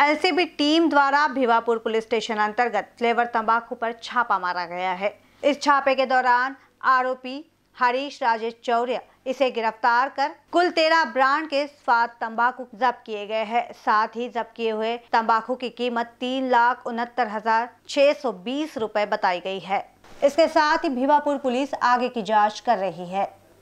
LCB team द्वारा Bhiwapur police station अंतर्गत flavour तंबाकू पर छापा मारा गया है इस छापे के दौरान आरोपी हरीश राजेश चौरिया इसे गिरफ्तार कर कुल तेरह ब्रांड के स्वाद तंबाकू जब्त किए गए हैं साथ ही जब्त किए हुए तंबाकू की कीमत तीन लाख उनहत्तर हजार छह सौ बीस रूपए बताई गई है इसके साथ ही भिवापुर पुलिस आगे की जांच कर रही है